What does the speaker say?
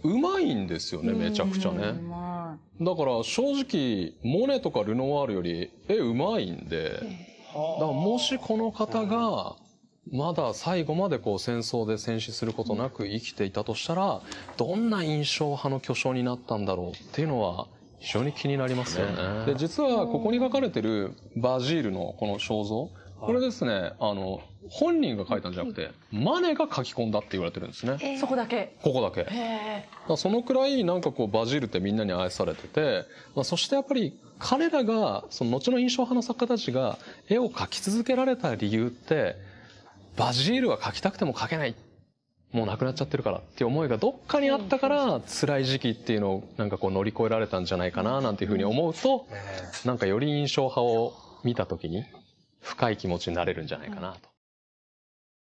だから正直モネとかルノワールより絵うまいんでもしこの方がまだ最後まで戦争で戦死することなく生きていたとしたらどんな印象派の巨匠になったんだろうっていうのは。非常に気になりますよね。で実はここに書かれてるバジールのこの肖像これですねあの本人が書いたんじゃなくてマネが書き込んだって言われてるんですね。そこだけここだけ。だそのくらいなんかこうバジールってみんなに愛されてて、まあ、そしてやっぱり彼らがその後の印象派の作家たちが絵を描き続けられた理由ってバジールは描きたくても描けないもうなくなっちゃってるからっていう思いがどっかにあったから辛い時期っていうのをなんかこう乗り越えられたんじゃないかななんていうふうに思うとなんかより印象派を見た時に深い気持ちになれるんじゃないかなと。